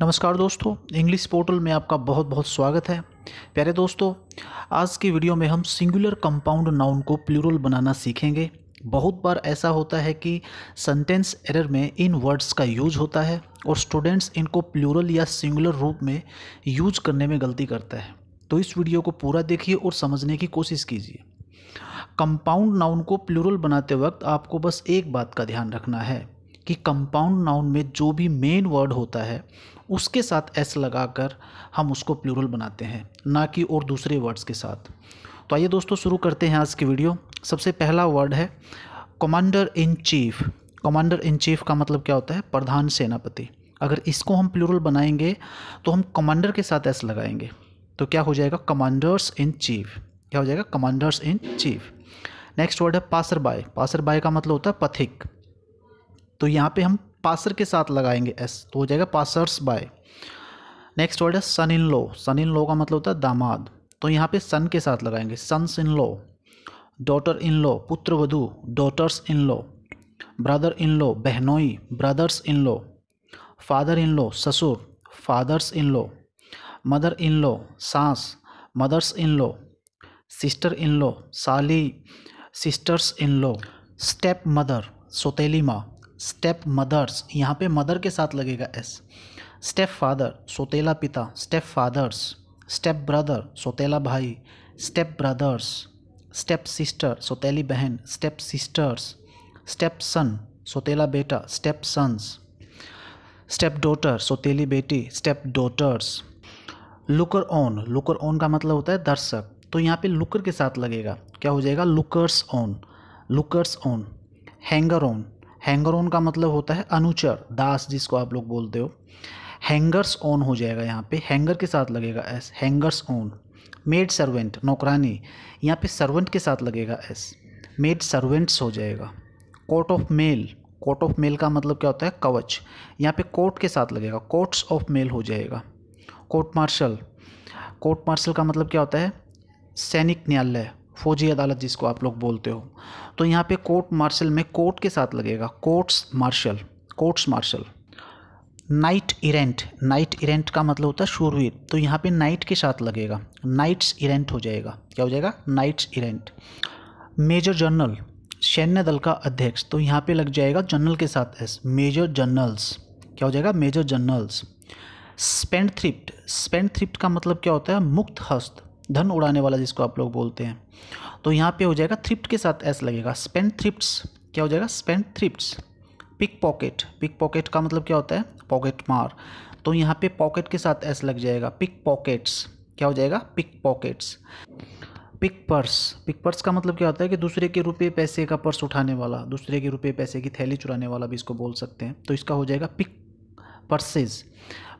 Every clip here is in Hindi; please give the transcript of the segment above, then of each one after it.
नमस्कार दोस्तों इंग्लिश पोर्टल में आपका बहुत बहुत स्वागत है प्यारे दोस्तों आज की वीडियो में हम सिंगुलर कंपाउंड नाउन को प्लूरल बनाना सीखेंगे बहुत बार ऐसा होता है कि सेंटेंस एरर में इन वर्ड्स का यूज होता है और स्टूडेंट्स इनको प्लूरल या सिंगुलर रूप में यूज करने में गलती करता है तो इस वीडियो को पूरा देखिए और समझने की कोशिश कीजिए कंपाउंड नाउन को प्लूरल बनाते वक्त आपको बस एक बात का ध्यान रखना है कि कंपाउंड नाउन में जो भी मेन वर्ड होता है उसके साथ एस लगाकर हम उसको प्लूरल बनाते हैं ना कि और दूसरे वर्ड्स के साथ तो आइए दोस्तों शुरू करते हैं आज की वीडियो सबसे पहला वर्ड है commander in chief commander in chief का मतलब क्या होता है प्रधान सेनापति अगर इसको हम प्लूरल बनाएंगे तो हम कमांडर के साथ एस लगाएंगे तो क्या हो जाएगा कमांडर्स इन चीफ क्या हो जाएगा commanders in chief next word है पासर बाय पासर बाय का मतलब होता है पथिक तो यहाँ पे हम पासर के साथ लगाएंगे एस तो हो जाएगा पासर्स बाय नेक्स्ट वर्ड है सन इन लो सन इन लो का मतलब होता है दामाद तो यहाँ पे सन के साथ लगाएंगे sons in low daughter in पुत्र पुत्रवधु daughters in low brother in लो बहनोई brothers in low father in लो ससुर fathers in low mother in लो सास mother's in low sister in law साली sisters in law stepmother सोतेली माँ स्टेप मदर्स यहाँ पे मदर के साथ लगेगा एस स्टेप फादर सोतेला पिता स्टेप फादर्स स्टेप ब्रदर सोतेला भाई स्टेप ब्रदर्स स्टेप सिस्टर सोतेली बहन स्टेप सिस्टर्स स्टेप सन सोतेला बेटा स्टेप सन्स स्टेप डोटर सोतेली बेटी stepdaughters looker on looker on का मतलब होता है दर्शक तो यहाँ पे लुकर के साथ लगेगा क्या हो जाएगा lookers on lookers on hanger on hanger on का मतलब होता है अनुचर दास जिसको आप लोग बोलते हो हैंगर्स ऑन हो जाएगा यहाँ पे हैंगर के साथ लगेगा S hangers on maid servant नौकरानी यहाँ पे सर्वेंट के साथ लगेगा एस मेड सर्वेंट्स हो जाएगा coat of mail coat of mail का मतलब क्या होता है कवच यहाँ पे कोट के साथ लगेगा कोट्स ऑफ मेल हो जाएगा कोर्ट मार्शल कोर्ट मार्शल का मतलब क्या होता है सैनिक न्यायालय फौजी अदालत जिसको आप लोग बोलते हो तो यहाँ पे कोर्ट मार्शल में कोर्ट के साथ लगेगा courts martial courts martial knight errant knight errant का मतलब होता है शुरवीर तो यहाँ पे नाइट के साथ लगेगा नाइट्स इरेंट हो जाएगा क्या हो जाएगा नाइट्स इरेंट मेजर जनरल सैन्य दल का अध्यक्ष तो यहाँ पे लग जाएगा जनरल के साथ एस मेजर जनरल्स क्या हो जाएगा major generals spendthrift spendthrift का मतलब क्या होता है मुक्त हस्त धन उड़ाने वाला जिसको आप लोग बोलते हैं तो यहाँ पे हो जाएगा थ्रिप्ट के साथ एस लगेगा स्पेंड थ्रिप्ट क्या हो जाएगा spendthrift pickpocket pickpocket का मतलब क्या होता है पॉकेट मार तो यहाँ पे पॉकेट के साथ एस लग जाएगा पिक पॉकेट्स क्या हो जाएगा pickpockets pickpurse pickpurse का मतलब क्या होता है कि दूसरे के रुपये पैसे का पर्स उठाने वाला दूसरे के रुपये पैसे की थैली चुराने वाला भी इसको बोल सकते हैं तो इसका हो जाएगा पिक पर्सेज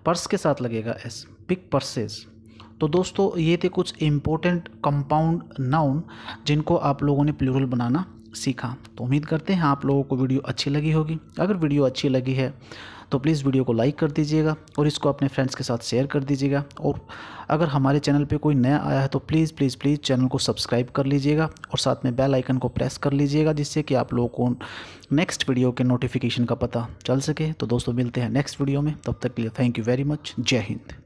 पर्स के साथ लगेगा एस पिक पर्सेज तो दोस्तों ये थे कुछ इम्पोर्टेंट कंपाउंड नाउन जिनको आप लोगों ने प्लूरल बनाना सीखा तो उम्मीद करते हैं आप लोगों को वीडियो अच्छी लगी होगी अगर वीडियो अच्छी लगी है तो प्लीज़ वीडियो को लाइक कर दीजिएगा और इसको अपने फ्रेंड्स के साथ शेयर कर दीजिएगा और अगर हमारे चैनल पे कोई नया आया है तो प्लीज़ प्लीज़ प्लीज़ चैनल को सब्सक्राइब कर लीजिएगा और साथ में बेल आइकन को प्रेस कर लीजिएगा जिससे कि आप लोगों को नेक्स्ट वीडियो के नोटिफिकेशन का पता चल सके तो दोस्तों मिलते हैं नेक्स्ट वीडियो में तब तक के लिए थैंक यू वेरी मच जय हिंद